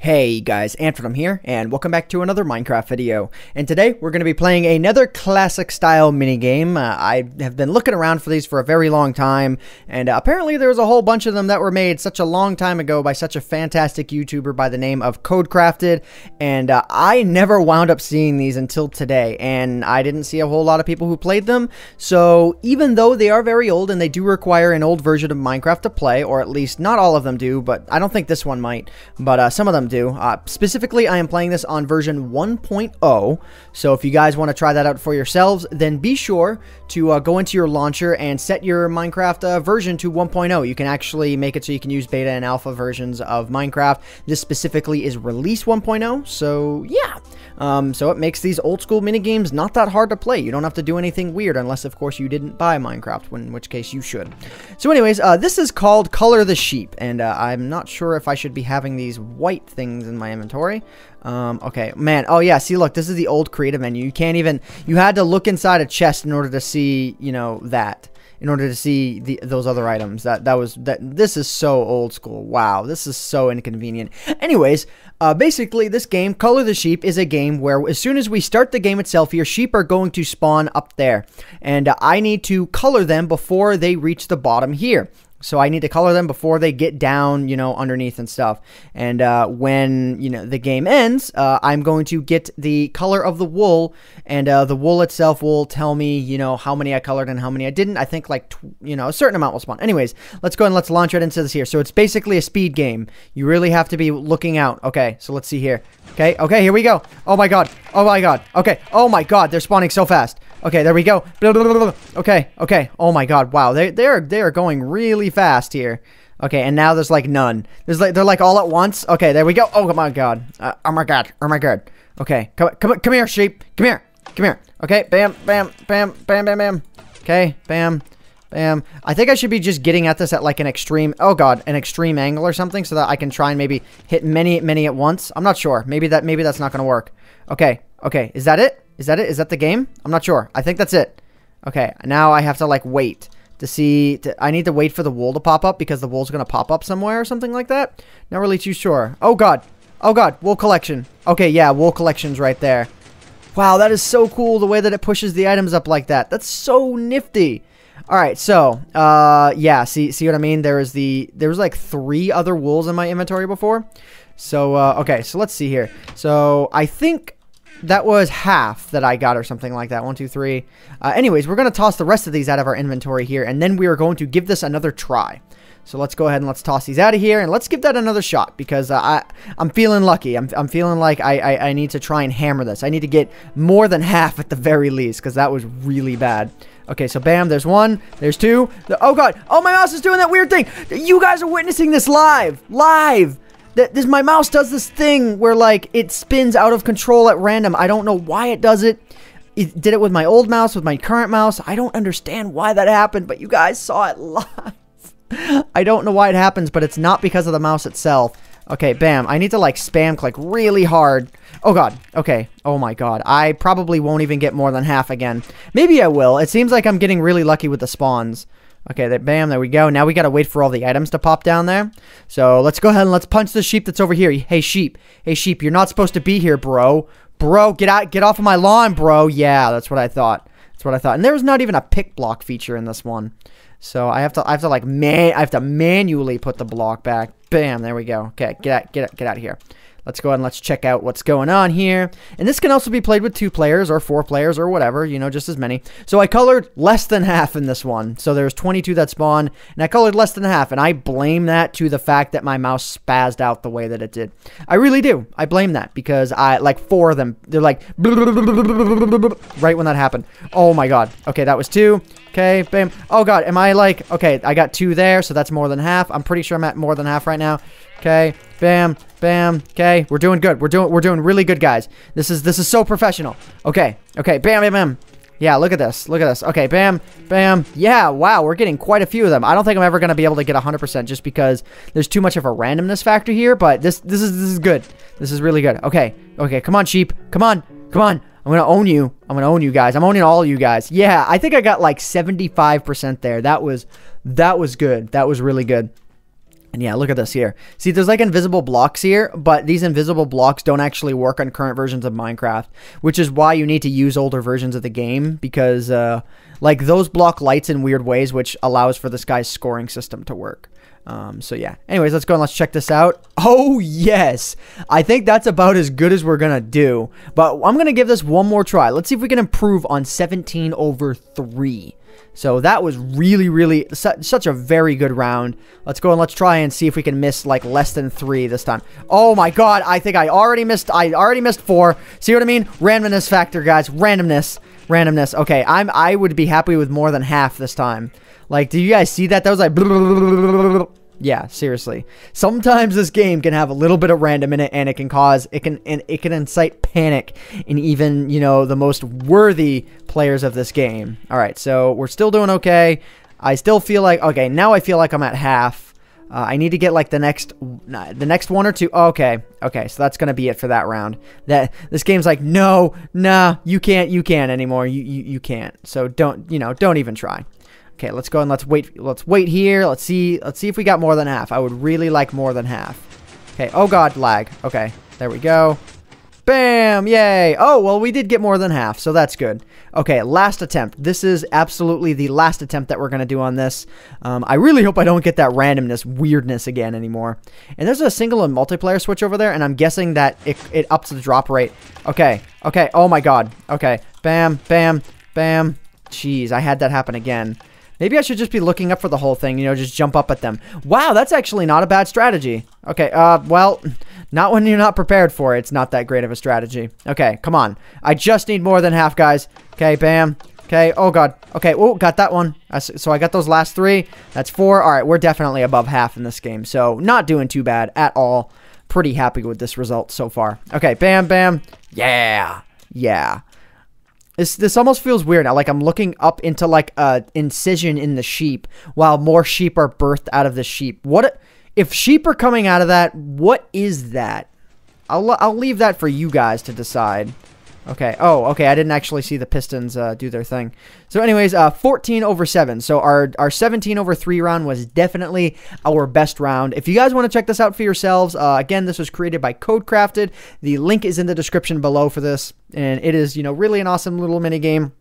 Hey guys, Antrim here, and welcome back to another Minecraft video. And today, we're going to be playing another classic-style minigame. Uh, I have been looking around for these for a very long time, and uh, apparently there was a whole bunch of them that were made such a long time ago by such a fantastic YouTuber by the name of Codecrafted, and uh, I never wound up seeing these until today, and I didn't see a whole lot of people who played them, so even though they are very old and they do require an old version of Minecraft to play, or at least not all of them do, but I don't think this one might, but uh, some of them do. Uh, specifically, I am playing this on version 1.0, so if you guys want to try that out for yourselves, then be sure to uh, go into your launcher and set your Minecraft uh, version to 1.0. You can actually make it so you can use beta and alpha versions of Minecraft. This specifically is release 1.0, so yeah. Um, so it makes these old school minigames not that hard to play. You don't have to do anything weird, unless, of course, you didn't buy Minecraft, in which case you should. So anyways, uh, this is called Color the Sheep, and uh, I'm not sure if I should be having these white things in my inventory. Um, okay, man. Oh, yeah. See, look, this is the old creative menu. You can't even, you had to look inside a chest in order to see, you know, that in order to see the, those other items. That that was that. This is so old school. Wow, this is so inconvenient. Anyways, uh, basically, this game, Color the Sheep, is a game where as soon as we start the game itself, your sheep are going to spawn up there, and uh, I need to color them before they reach the bottom here. So I need to color them before they get down, you know, underneath and stuff. And uh, when you know the game ends, uh, I'm going to get the color of the wool, and uh, the wool itself will tell me, you know, how many I colored and how many I didn't. I think like you know a certain amount will spawn. Anyways, let's go and let's launch right into this here. So it's basically a speed game. You really have to be looking out. Okay, so let's see here. Okay, okay, here we go. Oh my god. Oh my god. Okay. Oh my god. They're spawning so fast. Okay, there we go. Okay, okay. Oh my god, wow. They they are they are going really fast here. Okay, and now there's like none. There's like they're like all at once. Okay, there we go. Oh my god. Uh, oh my god. Oh my god. Okay, come come come here, sheep. Come here. Come here. Okay, bam, bam, bam, bam, bam, bam. Okay, bam, bam. I think I should be just getting at this at like an extreme. Oh god, an extreme angle or something, so that I can try and maybe hit many, many at once. I'm not sure. Maybe that maybe that's not gonna work. Okay, okay. Is that it? Is that it? Is that the game? I'm not sure. I think that's it. Okay, now I have to, like, wait to see... To, I need to wait for the wool to pop up because the wool's going to pop up somewhere or something like that. Not really too sure. Oh, God. Oh, God. Wool collection. Okay, yeah, wool collection's right there. Wow, that is so cool the way that it pushes the items up like that. That's so nifty. All right, so uh, yeah, see, see what I mean? There is the there was like three other wools in my inventory before. So uh, okay, so let's see here. So I think that was half that I got or something like that. One, two, three. Uh, anyways, we're going to toss the rest of these out of our inventory here, and then we are going to give this another try. So let's go ahead and let's toss these out of here, and let's give that another shot, because uh, I, I'm feeling lucky. I'm, I'm feeling like I, I, I, need to try and hammer this. I need to get more than half at the very least, because that was really bad. Okay, so bam, there's one, there's two. The, oh, God. Oh, my mouse is doing that weird thing. You guys are witnessing this live. Live this my mouse does this thing where like it spins out of control at random. I don't know why it does it. It did it with my old mouse, with my current mouse. I don't understand why that happened, but you guys saw it live. I don't know why it happens, but it's not because of the mouse itself. Okay, bam. I need to, like, spam click really hard. Oh, God. Okay. Oh, my God. I probably won't even get more than half again. Maybe I will. It seems like I'm getting really lucky with the spawns. Okay, there, bam, there we go. Now we gotta wait for all the items to pop down there. So let's go ahead and let's punch the sheep that's over here. Hey, sheep. Hey, sheep, you're not supposed to be here, bro. Bro, get out, get off of my lawn, bro. Yeah, that's what I thought. That's what I thought. And there was not even a pick block feature in this one. So I have to, I have to like, man, I have to manually put the block back. Bam, there we go. Okay, get out, get out, get out of here. Let's go ahead and let's check out what's going on here. And this can also be played with two players or four players or whatever, you know, just as many. So I colored less than half in this one. So there's 22 that spawn, and I colored less than half. And I blame that to the fact that my mouse spazzed out the way that it did. I really do. I blame that because I, like, four of them, they're like, right when that happened. Oh my god. Okay, that was two. Okay, bam. Oh god, am I like, okay, I got two there, so that's more than half. I'm pretty sure I'm at more than half right now. Okay, bam, Bam. Okay, we're doing good. We're doing we're doing really good, guys. This is this is so professional. Okay. Okay. Bam. Bam. Bam. Yeah, look at this. Look at this. Okay, bam, bam. Yeah, wow, we're getting quite a few of them. I don't think I'm ever going to be able to get 100% just because there's too much of a randomness factor here, but this this is this is good. This is really good. Okay. Okay, come on, sheep. Come on. Come on. I'm going to own you. I'm going to own you guys. I'm owning all you guys. Yeah, I think I got like 75% there. That was that was good. That was really good. And yeah, look at this here. See, there's like invisible blocks here, but these invisible blocks don't actually work on current versions of Minecraft, which is why you need to use older versions of the game because uh, like those block lights in weird ways, which allows for this guy's scoring system to work. Um, so yeah. Anyways, let's go and let's check this out. Oh yes, I think that's about as good as we're gonna do. But I'm gonna give this one more try. Let's see if we can improve on 17 over three. So that was really, really su such a very good round. Let's go and let's try and see if we can miss like less than three this time. Oh my God, I think I already missed. I already missed four. See what I mean? Randomness factor, guys. Randomness, randomness. Okay, I'm. I would be happy with more than half this time. Like, do you guys see that? That was like. Yeah, seriously. Sometimes this game can have a little bit of random in it and it can cause it can and it can incite panic in even, you know, the most worthy players of this game. All right, so we're still doing okay. I still feel like okay, now I feel like I'm at half. Uh, I need to get like the next the next one or two. Oh, okay. Okay, so that's going to be it for that round. That this game's like, "No, nah, you can't you can't anymore. You, you you can't." So don't, you know, don't even try. Okay, let's go and let's wait. Let's wait here. Let's see. Let's see if we got more than half. I would really like more than half. Okay. Oh God, lag. Okay. There we go. Bam! Yay! Oh, well, we did get more than half, so that's good. Okay, last attempt. This is absolutely the last attempt that we're going to do on this. Um, I really hope I don't get that randomness weirdness again anymore. And there's a single and multiplayer switch over there, and I'm guessing that it, it ups the drop rate. Okay, okay, oh my god. Okay, bam, bam, bam. Jeez, I had that happen again. Maybe I should just be looking up for the whole thing, you know, just jump up at them. Wow, that's actually not a bad strategy. Okay, uh, well, not when you're not prepared for it. It's not that great of a strategy. Okay, come on. I just need more than half, guys. Okay, bam. Okay, oh god. Okay, oh, got that one. So I got those last three. That's four. All right, we're definitely above half in this game, so not doing too bad at all. Pretty happy with this result so far. Okay, bam, bam. Yeah, yeah. This this almost feels weird. now. like I'm looking up into like a incision in the sheep while more sheep are birthed out of the sheep. What if sheep are coming out of that? What is that? I'll I'll leave that for you guys to decide. Okay. Oh, okay. I didn't actually see the Pistons uh, do their thing. So, anyways, uh, 14 over 7. So, our, our 17 over 3 round was definitely our best round. If you guys want to check this out for yourselves, uh, again, this was created by Codecrafted. The link is in the description below for this. And it is, you know, really an awesome little mini game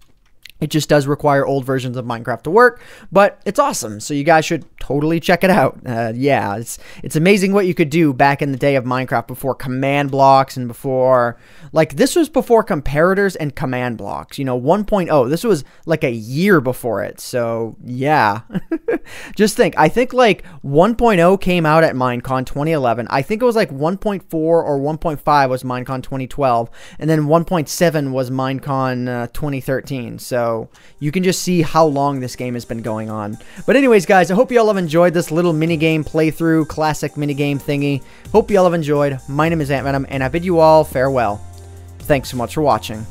it just does require old versions of Minecraft to work, but it's awesome. So you guys should totally check it out. Uh, yeah, it's it's amazing what you could do back in the day of Minecraft before command blocks and before like this was before comparators and command blocks. You know, 1.0. This was like a year before it. So yeah, just think. I think like 1.0 came out at Minecon 2011. I think it was like 1.4 or 1.5 was Minecon 2012, and then 1.7 was Minecon uh, 2013. So you can just see how long this game has been going on. But anyways, guys, I hope you all have enjoyed this little minigame playthrough, classic minigame thingy. Hope you all have enjoyed. My name is Ant Venom, and I bid you all farewell. Thanks so much for watching.